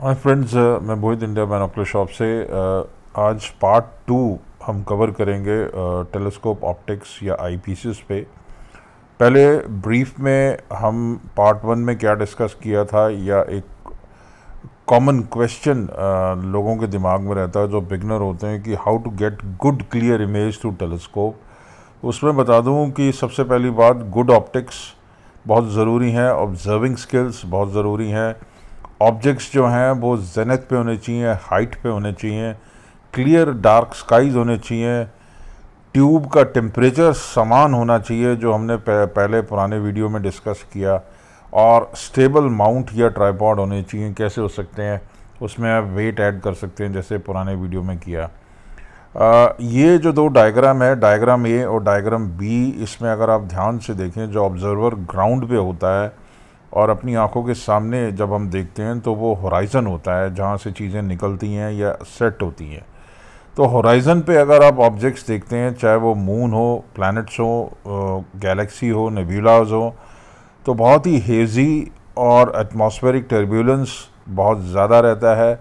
हाय friends uh, मैं बोहित India binocular shop से uh, आज पार्ट टू हम कवर करेंगे टेलीस्कोप uh, ऑप्टिक्स या आई पे पहले ब्रीफ में हम पार्ट वन में क्या डिस्कस किया था या एक कॉमन क्वेश्चन लोगों के दिमाग में रहता है जो बिगनर होते हैं कि how to get good clear image through telescope उसमें बता दूं कि सबसे पहली बात गुड ऑप्टिक्स बहुत ज़रूरी हैं ऑब्जर्विंग स्किल्स बहुत ज़रूरी हैं ऑब्जेक्ट्स जो हैं वो जेनेथ पे होने चाहिए हाइट पे होने चाहिए क्लियर डार्क स्काइज होने चाहिए ट्यूब का टेम्परेचर समान होना चाहिए जो हमने पहले पुराने वीडियो में डिस्कस किया और स्टेबल माउंट या ट्राईपॉड होने चाहिए कैसे हो सकते हैं उसमें आप वेट ऐड कर सकते हैं जैसे पुराने वीडियो में किया आ, ये जो दो डायग्राम है डायग्राम ए और डायग्राम बी इसमें अगर आप ध्यान से देखें जो ऑब्जर्वर ग्राउंड पे होता है और अपनी आंखों के सामने जब हम देखते हैं तो वो होराइज़न होता है जहाँ से चीज़ें निकलती हैं या सेट होती हैं तो होराइज़न पे अगर आप ऑब्जेक्ट्स देखते हैं चाहे वो मून हो प्लैनेट्स हो गैलेक्सी हो नेबुलाज हो तो बहुत ही हेजी और एटमॉस्फेरिक टर्बुलेंस बहुत ज़्यादा रहता है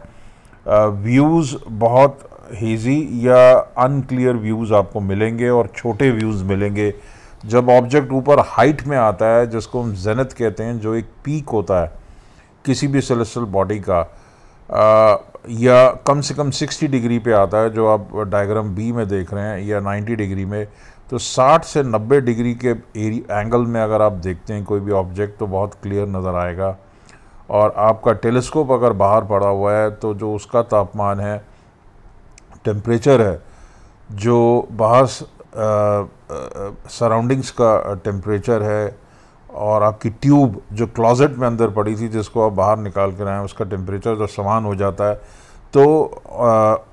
व्यूज़ बहुत हेजी या अनक्लियर व्यूज़ आपको मिलेंगे और छोटे व्यूज़ मिलेंगे जब ऑब्जेक्ट ऊपर हाइट में आता है जिसको हम जेनत कहते हैं जो एक पीक होता है किसी भी सेलेस्टल बॉडी का आ, या कम से कम 60 डिग्री पे आता है जो आप डायग्राम बी में देख रहे हैं या 90 डिग्री में तो 60 से 90 डिग्री के एंगल में अगर आप देखते हैं कोई भी ऑब्जेक्ट तो बहुत क्लियर नज़र आएगा और आपका टेलीस्कोप अगर बाहर पड़ा हुआ है तो जो उसका तापमान है टेम्परेचर है जो बाहर सराउंडिंग्स का टेम्परेचर है और आपकी ट्यूब जो क्लॉजेट में अंदर पड़ी थी जिसको आप बाहर निकाल कर आएँ उसका टेम्परेचर जो समान हो जाता है तो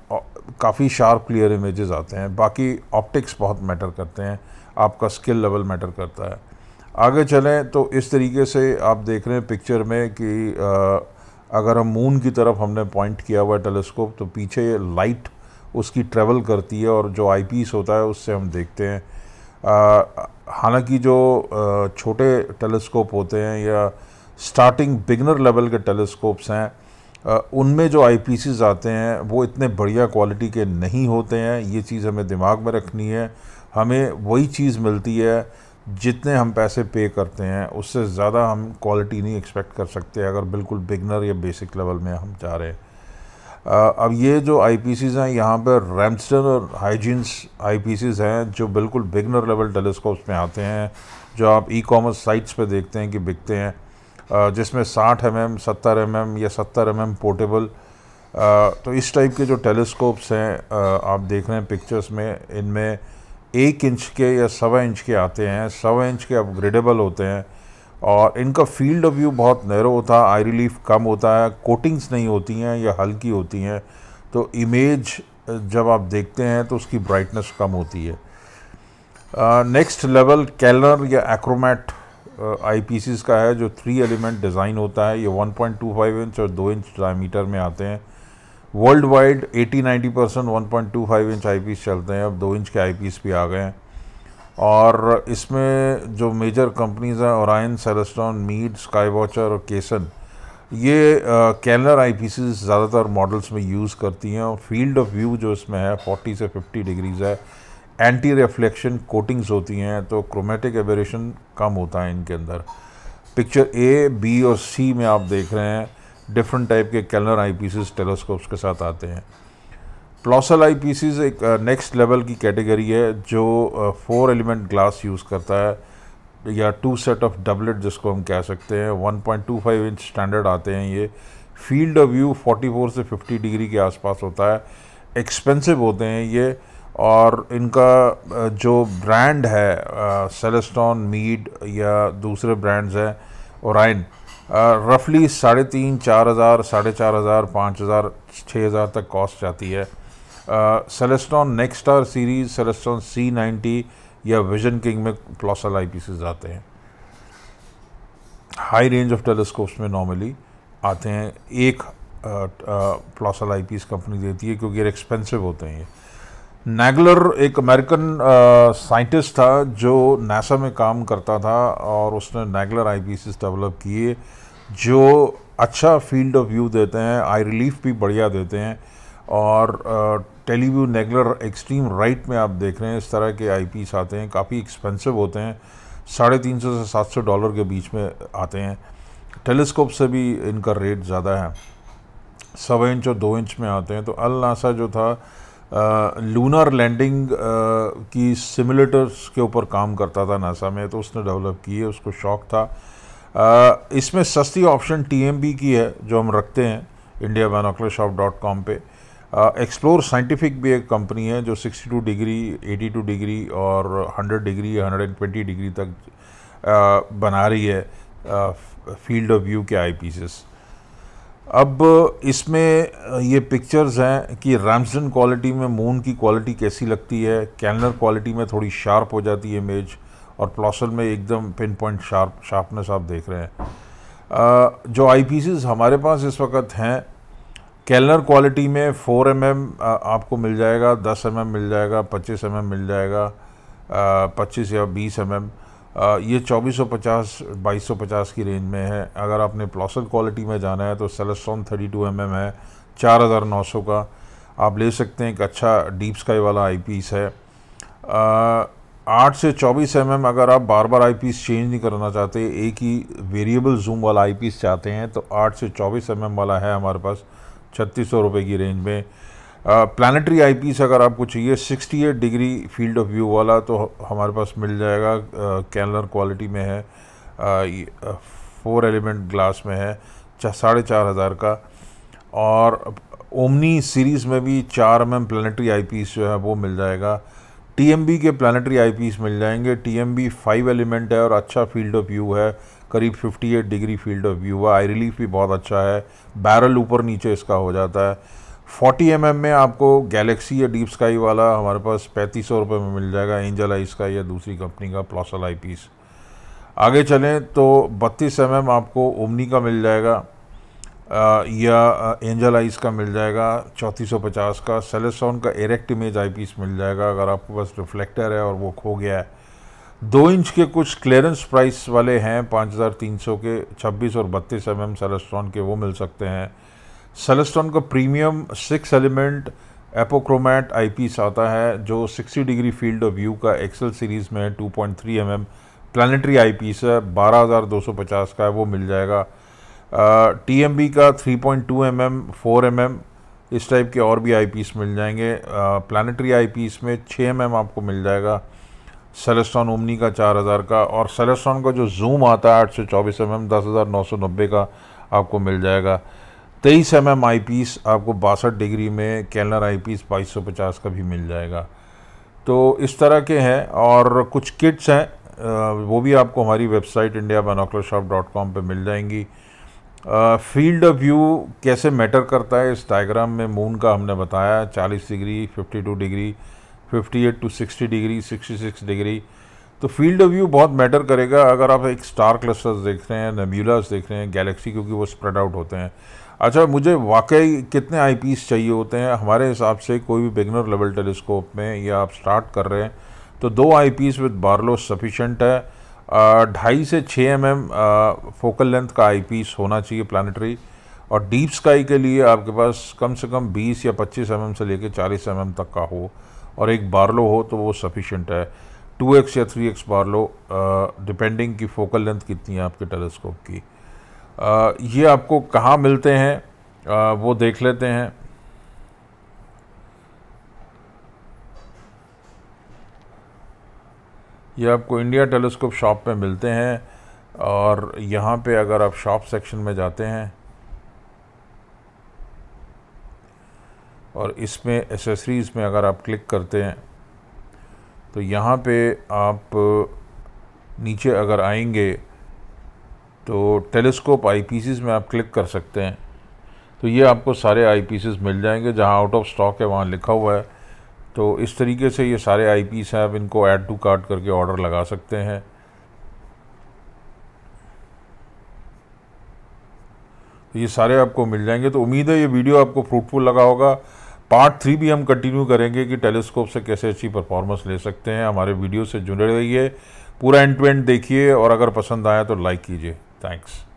काफ़ी शार्प क्लियर इमेजेस आते हैं बाकी ऑप्टिक्स बहुत मैटर करते हैं आपका स्किल लेवल मैटर करता है आगे चलें तो इस तरीके से आप देख रहे हैं पिक्चर में कि आ, अगर हम मून की तरफ हमने पॉइंट किया हुआ है टेलीस्कोप तो पीछे लाइट उसकी ट्रैवल करती है और जो आई पीस होता है उससे हम देखते हैं हालांकि जो छोटे टेलीस्कोप होते हैं या स्टार्टिंग बिगनर लेवल के टेलीस्कोप्स हैं उनमें जो आई आते हैं वो इतने बढ़िया क्वालिटी के नहीं होते हैं ये चीज़ हमें दिमाग में रखनी है हमें वही चीज़ मिलती है जितने हम पैसे पे करते हैं उससे ज़्यादा हम क्वालिटी नहीं एक्सपेक्ट कर सकते अगर बिल्कुल बिगनर या बेसिक लेवल में हम जा रहे हैं अब ये जो आई हैं यहाँ पर रैमस्टन और हाइजीन्स आई हैं जो बिल्कुल बिगनर लेवल टेलीस्कोप्स में आते हैं जो आप ई कॉमर्स साइट्स पे देखते हैं कि बिकते हैं जिसमें 60 एम एम सत्तर एम एम या सत्तर एम एम पोर्टेबल तो इस टाइप के जो टेलीस्कोप्स हैं आप देख रहे हैं पिक्चर्स में इनमें एक इंच के या सवा इंच के आते हैं सवा इंच के अपग्रेडेबल होते हैं और इनका फील्ड ऑफ व्यू बहुत नैरो होता है आई रिलीफ कम होता है कोटिंग्स नहीं होती हैं या हल्की होती हैं तो इमेज जब आप देखते हैं तो उसकी ब्राइटनेस कम होती है नेक्स्ट लेवल कैलर या आई आईपीसीस का है जो थ्री एलिमेंट डिज़ाइन होता है ये 1.25 इंच और दो इंच डायमीटर में आते हैं world wide 80-90 percent one inch eye चलते हैं अब दो इंच के आई भी आ गए हैं और इसमें जो मेजर कंपनीज़ हैं Orion Celestron Meade Sky Watcher और केसन ये कैलर आई पी ज़्यादातर मॉडल्स में यूज़ करती हैं और फील्ड ऑफ व्यू जो इसमें है 40 से 50 डिग्रीज़ है एंटी रिफ्लेक्शन कोटिंग्स होती हैं तो क्रोमेटिक एबरेशन कम होता है इनके अंदर पिक्चर ए बी और सी में आप देख रहे हैं डिफरेंट टाइप के कैलर आई पीसीस टेलीस्कोप्स के साथ आते हैं प्लॉसल आई पीसीज एक नेक्स्ट uh, लेवल की कैटेगरी है जो फोर एलिमेंट ग्लास यूज़ करता है या टू सेट ऑफ डबलेट जिसको हम कह सकते हैं 1.25 इंच स्टैंडर्ड आते हैं ये फील्ड ऑफ व्यू 44 से 50 डिग्री के आसपास होता है एक्सपेंसिव होते हैं ये और इनका uh, जो ब्रांड है सेलेस्टॉन uh, मीड या दूसरे ब्रांड्स हैं ओराइन रफली साढ़े तीन चार हज़ार साढ़े चार हज़ार पाँच हज़ार छः हज़ार तक कॉस्ट जाती है Celestron next star series Celestron C ninety या विजन किंग में प्लॉसल आई पीसेज आते हैं हाई रेंज ऑफ टेलीस्कोप्स में नॉर्मली आते हैं एक प्लॉसल आई पीस कंपनी देती है क्योंकि एक्सपेंसिव होते हैं ये एक अमेरिकन साइंटिस्ट था जो नासा में काम करता था और उसने नेगलर आई पीसेस डेवलप किए जो अच्छा फील्ड ऑफ व्यू देते हैं आई रिलीफ भी बढ़िया देते हैं और टेलीव्यू नेगुलर एक्सट्रीम राइट में आप देख रहे हैं इस तरह के आई आते हैं काफ़ी एक्सपेंसिव होते हैं साढ़े तीन सौ से सात सौ डॉलर के बीच में आते हैं टेलीस्कोप से भी इनका रेट ज़्यादा है सवा इंच और दो इंच में आते हैं तो अल नासा जो था आ, लूनर लैंडिंग की सिमुलेटर्स के ऊपर काम करता था नासा में तो उसने डेवलप की है उसको शौक था आ, इसमें सस्ती ऑप्शन टीएमबी की है जो हम रखते हैं India binocular shop dot com पर एक्सप्लोर uh, साइंटिफिक भी एक कंपनी है जो 62 डिग्री 82 डिग्री और 100 डिग्री 120 डिग्री तक आ, uh, बना रही है फील्ड ऑफ व्यू के आई पीसेस अब इसमें uh, ये पिक्चर्स हैं कि रैमसन क्वालिटी में मून की क्वालिटी कैसी लगती है कैनर क्वालिटी में थोड़ी शार्प हो जाती है इमेज और प्लॉसल में एकदम पिन पॉइंट शार्प शार्पनेस आप देख रहे हैं आ, जो आई हमारे पास इस वक्त हैं कैलनर क्वालिटी में 4 एम mm आपको मिल जाएगा 10 एम mm मिल जाएगा 25 एम mm मिल जाएगा पच्चीस या बीस एम एम ये चौबीस सौ पचास बाईस सौ पचास की रेंज में है अगर आपने प्लॉसर क्वालिटी में जाना है तो Celestron thirty two M M है चार हज़ार नौ सौ का आप ले सकते हैं एक अच्छा डीप स्काई वाला आई पीस है आठ से चौबीस एम एम अगर आप बार बार आई पीस चेंज नहीं करना चाहते एक ही वेरिएबल जूम वाला आई पीस चाहते हैं तो आठ से चौबीस एम एम वाला है हमारे पास छत्तीस सौ की रेंज में प्लानटरी आईपीस अगर आपको चाहिए 68 डिग्री फील्ड ऑफ व्यू वाला तो हमारे पास मिल जाएगा कैनलर क्वालिटी में है फोर एलिमेंट ग्लास में है साढ़े चार हज़ार का और ओमनी सीरीज़ में भी चार एम एम प्लानटरी पीस जो है वो मिल जाएगा टी के प्लानटरी पीस मिल जाएंगे टी एम फाइव एलिमेंट है और अच्छा फील्ड ऑफ व्यू है करीब 58 डिग्री फील्ड ऑफ व्यू हुआ आई रिलीफ भी बहुत अच्छा है बैरल ऊपर नीचे इसका हो जाता है 40 एम mm में आपको गैलेक्सी या डीप स्काई वाला हमारे पास पैंतीस सौ रुपये में मिल जाएगा एंजल आई स्काई या दूसरी कंपनी का प्लॉसल आई पीस आगे चलें तो बत्तीस एम mm आपको ओमनी का मिल जाएगा या एंजल आइस का मिल जाएगा चौंतीस सौ पचास का सेलेसॉन का एरेक्ट इमेज आई पीस मिल जाएगा अगर आपके पास रिफ्लेक्टर है और वो खो गया है दो इंच के कुछ क्लियरेंस प्राइस वाले हैं 5300 के 26 और 32 एम एम सेलेस्ट्रॉन के वो मिल सकते हैं सेलेस्ट्रॉन का premium six element apochromat eyepiece आता है जो 60 डिग्री फील्ड ऑफ व्यू का एक्सेल सीरीज़ में two point three M M planetary piece है पचास का है वो मिल जाएगा टी एम बी का three point two M M four M M इस टाइप के और भी आई पीस मिल जाएंगे प्लानिटरी आई पीस में छः एम एम आपको मिल जाएगा सेलेस्ट्रॉन ओमनी का चार हज़ार का और सेलेस्ट्रॉन का जो जूम आता है आठ सौ चौबीस एम एम दस हज़ार नौ सौ नब्बे का आपको मिल जाएगा तेईस एम एम आई पीस आपको बासठ डिग्री में कैलर आई पीस बाईस सौ पचास का भी मिल जाएगा तो इस तरह के हैं और कुछ किट्स हैं वो भी आपको हमारी website India binocular shop dot com पर मिल जाएंगी फील्ड ऑफ व्यू कैसे मैटर करता है इस डायग्राम में मून का हमने बताया 40 degree 52 degree 58 to 60 degree 66 degree तो फील्ड ऑफ व्यू बहुत मैटर करेगा अगर आप एक स्टार क्लस्टर्स देख रहे हैं नेब्यूलास देख रहे हैं गैलेक्सी क्योंकि वो स्प्रेड आउट होते हैं अच्छा मुझे वाकई कितने आई चाहिए होते हैं हमारे हिसाब से कोई भी बिगनर लेवल टेलीस्कोप में या आप स्टार्ट कर रहे हैं तो दो eye piece with barlow sufficient है ढाई से छः एम एम फोकल लेंथ का आई पीस होना चाहिए प्लानटरी और डीप स्काई के लिए आपके पास कम से कम 20 या 25 एम mm से लेकर 40 एम mm तक का हो और एक बारलो हो तो वो सफिशेंट है टू एक्स या थ्री एक्स बारलो डिपेंडिंग कि फोकल लेंथ कितनी है आपके टेलीस्कोप की आ, ये आपको कहाँ मिलते हैं आ, वो देख लेते हैं ये आपको इंडिया टेलीस्कोप शॉप पे मिलते हैं और यहाँ पे अगर आप शॉप सेक्शन में जाते हैं और इसमें एसेसरीज़ में अगर आप क्लिक करते हैं तो यहाँ पे आप नीचे अगर आएंगे तो टेलीस्कोप आईपीसीस में आप क्लिक कर सकते हैं तो ये आपको सारे आईपीसीस मिल जाएंगे जहाँ आउट ऑफ स्टॉक है वहाँ लिखा हुआ है तो इस तरीके से ये सारे आईपीस हैं आप इनको ऐड टू कार्ट करके ऑर्डर लगा सकते हैं तो ये सारे आपको मिल जाएंगे तो उम्मीद है ये वीडियो आपको फ्रूटफुल लगा होगा पार्ट थ्री भी हम कंटिन्यू करेंगे कि टेलीस्कोप से कैसे अच्छी परफॉर्मेंस ले सकते हैं हमारे वीडियो से जुड़े रहिए पूरा एंड टू एंड देखिए और अगर पसंद आया तो लाइक कीजिए थैंक्स